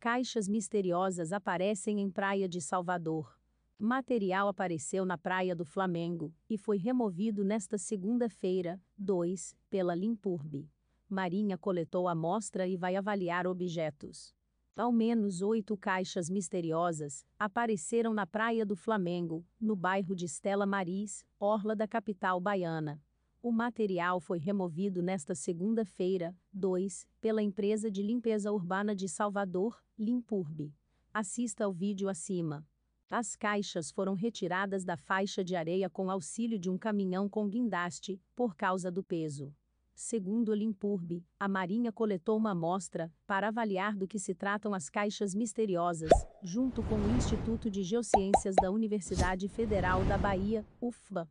Caixas misteriosas aparecem em praia de Salvador. Material apareceu na praia do Flamengo e foi removido nesta segunda-feira, 2, pela Limpurbe. Marinha coletou a amostra e vai avaliar objetos. Ao menos oito caixas misteriosas apareceram na praia do Flamengo, no bairro de Estela Maris, orla da capital baiana. O material foi removido nesta segunda-feira, 2, pela empresa de limpeza urbana de Salvador, Limpurbe. Assista ao vídeo acima. As caixas foram retiradas da faixa de areia com auxílio de um caminhão com guindaste, por causa do peso. Segundo Limpurbe, a Marinha coletou uma amostra para avaliar do que se tratam as caixas misteriosas, junto com o Instituto de Geociências da Universidade Federal da Bahia, UFBA.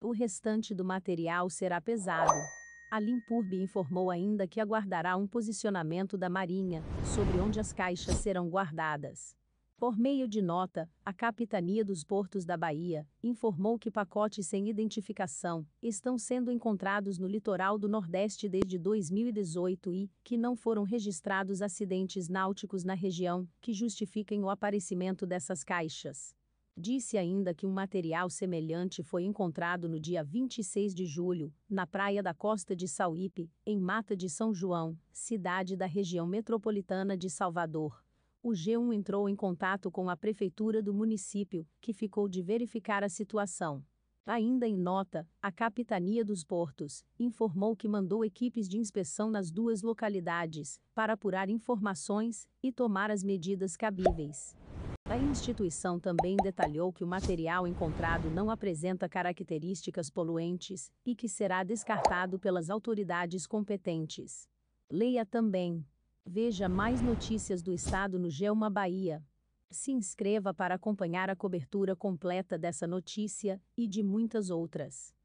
O restante do material será pesado. A Limpurbe informou ainda que aguardará um posicionamento da Marinha sobre onde as caixas serão guardadas. Por meio de nota, a Capitania dos Portos da Bahia informou que pacotes sem identificação estão sendo encontrados no litoral do Nordeste desde 2018 e que não foram registrados acidentes náuticos na região que justifiquem o aparecimento dessas caixas. Disse ainda que um material semelhante foi encontrado no dia 26 de julho, na praia da costa de Sauípe, em Mata de São João, cidade da região metropolitana de Salvador. O G1 entrou em contato com a prefeitura do município, que ficou de verificar a situação. Ainda em nota, a Capitania dos Portos informou que mandou equipes de inspeção nas duas localidades para apurar informações e tomar as medidas cabíveis. A instituição também detalhou que o material encontrado não apresenta características poluentes e que será descartado pelas autoridades competentes. Leia também. Veja mais notícias do estado no Gelma Bahia. Se inscreva para acompanhar a cobertura completa dessa notícia e de muitas outras.